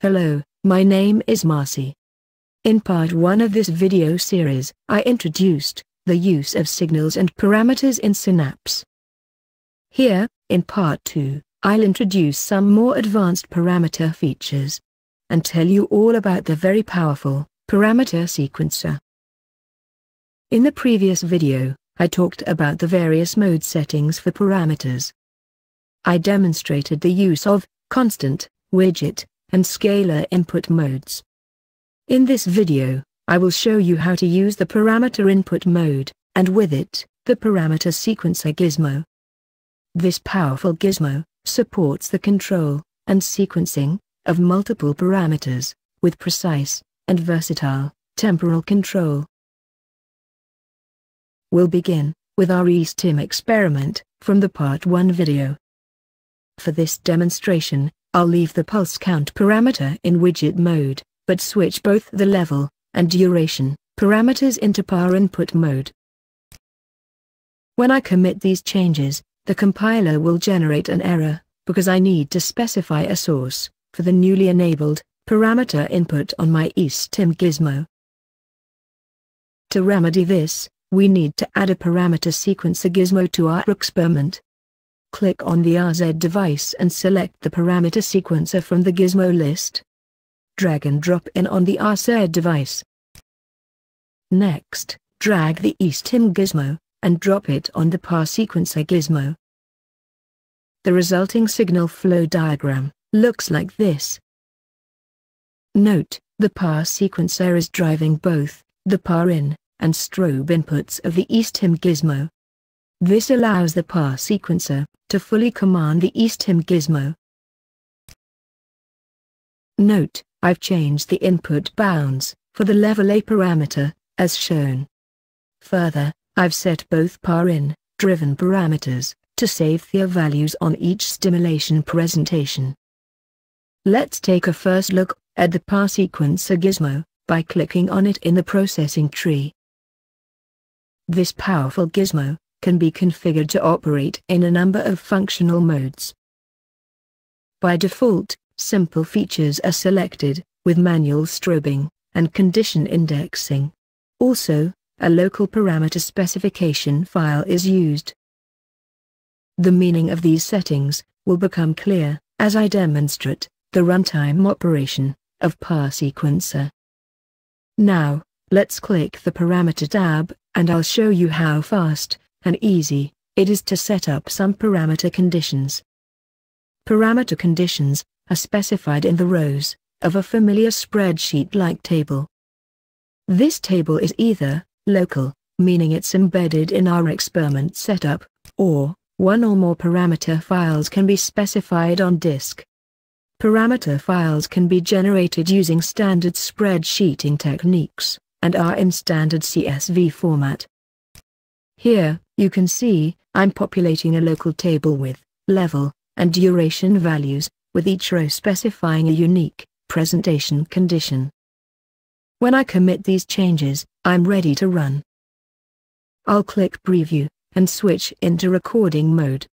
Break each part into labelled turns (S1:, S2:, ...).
S1: Hello, my name is Marcy. In part 1 of this video series, I introduced the use of signals and parameters in Synapse. Here, in part 2, I'll introduce some more advanced parameter features and tell you all about the very powerful parameter sequencer. In the previous video, I talked about the various mode settings for parameters. I demonstrated the use of constant, widget, and scalar input modes. In this video, I will show you how to use the parameter input mode, and with it, the parameter sequencer gizmo. This powerful gizmo supports the control and sequencing of multiple parameters with precise and versatile temporal control. We'll begin with our eSTIM experiment from the part 1 video. For this demonstration, I'll leave the pulse count parameter in widget mode, but switch both the level and duration parameters into power input mode. When I commit these changes, the compiler will generate an error, because I need to specify a source for the newly enabled parameter input on my eSTIM gizmo. To remedy this, we need to add a parameter sequencer gizmo to our experiment click on the RZ device and select the parameter sequencer from the gizmo list. Drag and drop in on the RZ device. Next, drag the eSTIM gizmo, and drop it on the PAR sequencer gizmo. The resulting signal flow diagram looks like this. Note, the PAR sequencer is driving both the PAR in and strobe inputs of the eSTIM gizmo. This allows the PAR sequencer to fully command the Him gizmo. Note, I've changed the input bounds for the level A parameter, as shown. Further, I've set both PAR in, driven parameters, to save their values on each stimulation presentation. Let's take a first look at the PAR sequencer gizmo by clicking on it in the processing tree. This powerful gizmo can be configured to operate in a number of functional modes. By default, simple features are selected, with manual strobing, and condition indexing. Also, a local parameter specification file is used. The meaning of these settings will become clear as I demonstrate the runtime operation of PAR sequencer. Now, let's click the parameter tab, and I'll show you how fast and easy, it is to set up some parameter conditions. Parameter conditions are specified in the rows of a familiar spreadsheet-like table. This table is either local, meaning it's embedded in our experiment setup, or one or more parameter files can be specified on disk. Parameter files can be generated using standard spreadsheeting techniques, and are in standard CSV format. Here, you can see, I'm populating a local table with level and duration values, with each row specifying a unique presentation condition. When I commit these changes, I'm ready to run. I'll click Preview, and switch into recording mode.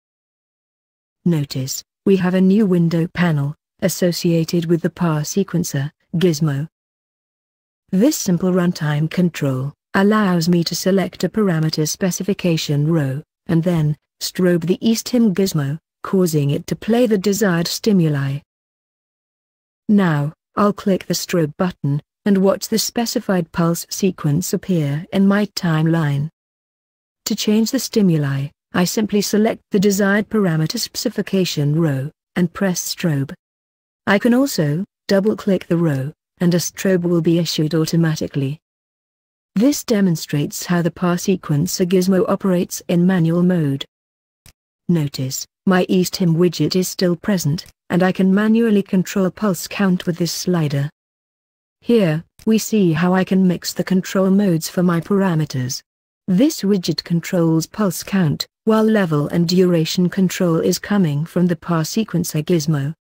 S1: Notice, we have a new window panel, associated with the PAR sequencer, Gizmo. This simple runtime control allows me to select a parameter specification row, and then, strobe the eSTIM gizmo, causing it to play the desired stimuli. Now, I'll click the strobe button, and watch the specified pulse sequence appear in my timeline. To change the stimuli, I simply select the desired parameter specification row, and press strobe. I can also, double-click the row, and a strobe will be issued automatically. This demonstrates how the par sequencer gizmo operates in manual mode. Notice, my Eastham widget is still present, and I can manually control pulse count with this slider. Here, we see how I can mix the control modes for my parameters. This widget controls pulse count, while level and duration control is coming from the par sequencer gizmo.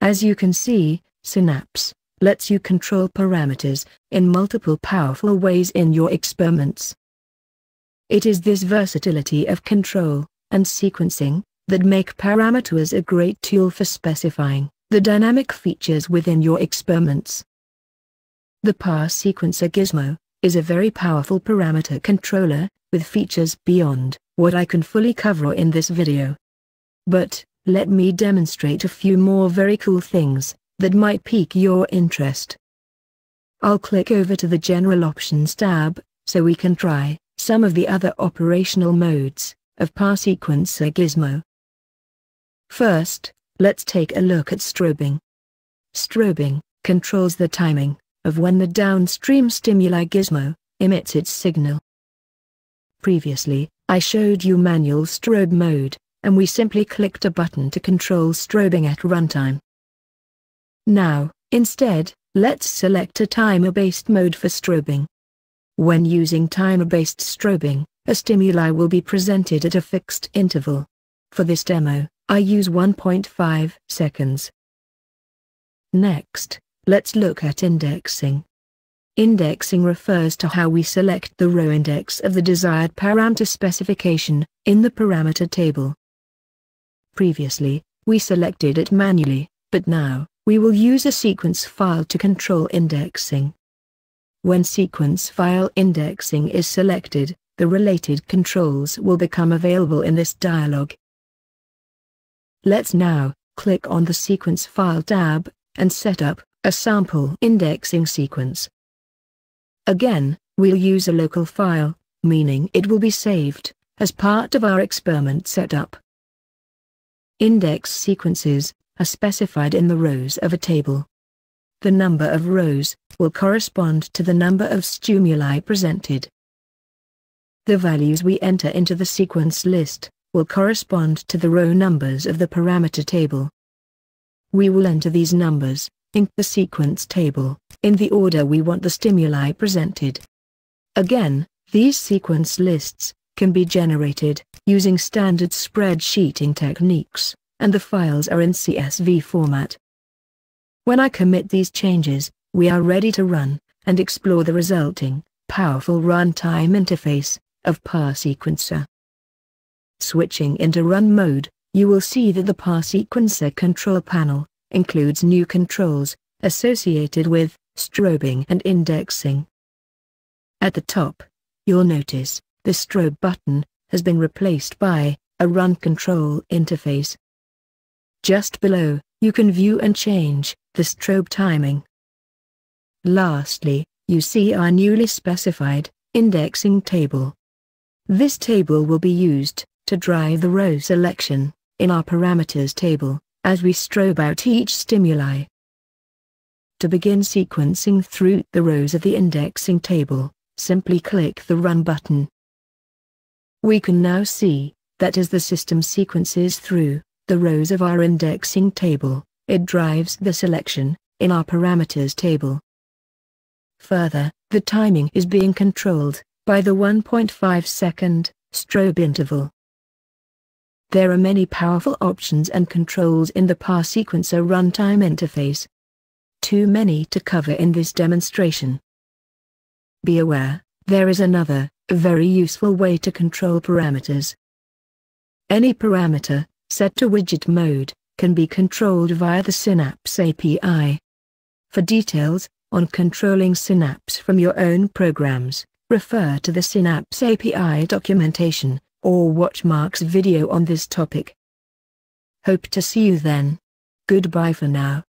S1: As you can see, Synapse, lets you control parameters in multiple powerful ways in your experiments. It is this versatility of control and sequencing that make parameters a great tool for specifying the dynamic features within your experiments. The PAR sequencer gizmo is a very powerful parameter controller with features beyond what I can fully cover in this video. But, let me demonstrate a few more very cool things that might pique your interest. I'll click over to the General Options tab, so we can try some of the other operational modes of PAR sequencer gizmo. First, let's take a look at strobing. Strobing controls the timing of when the downstream stimuli gizmo emits its signal. Previously, I showed you manual strobe mode, and we simply clicked a button to control strobing at runtime. Now, instead, let's select a timer-based mode for strobing. When using timer-based strobing, a stimuli will be presented at a fixed interval. For this demo, I use 1.5 seconds. Next, let's look at indexing. Indexing refers to how we select the row index of the desired parameter specification, in the parameter table. Previously, we selected it manually, but now, we will use a sequence file to control indexing. When sequence file indexing is selected, the related controls will become available in this dialog. Let's now, click on the Sequence File tab, and set up a sample indexing sequence. Again, we'll use a local file, meaning it will be saved, as part of our experiment setup. Index sequences are specified in the rows of a table. The number of rows will correspond to the number of stimuli presented. The values we enter into the sequence list will correspond to the row numbers of the parameter table. We will enter these numbers in the sequence table in the order we want the stimuli presented. Again, these sequence lists can be generated using standard spreadsheeting techniques and the files are in CSV format. When I commit these changes, we are ready to run, and explore the resulting, powerful runtime interface, of PAR sequencer. Switching into run mode, you will see that the PAR sequencer control panel, includes new controls, associated with, strobing and indexing. At the top, you'll notice, the strobe button, has been replaced by, a run control interface. Just below, you can view and change the strobe timing. Lastly, you see our newly specified indexing table. This table will be used to drive the row selection in our parameters table as we strobe out each stimuli. To begin sequencing through the rows of the indexing table, simply click the Run button. We can now see that as the system sequences through the rows of our indexing table, it drives the selection, in our parameters table. Further, the timing is being controlled, by the 1.5 second, strobe interval. There are many powerful options and controls in the PAR sequencer runtime interface. Too many to cover in this demonstration. Be aware, there is another, very useful way to control parameters. Any parameter, set to widget mode, can be controlled via the Synapse API. For details on controlling Synapse from your own programs, refer to the Synapse API documentation, or watch Mark's video on this topic. Hope to see you then. Goodbye for now.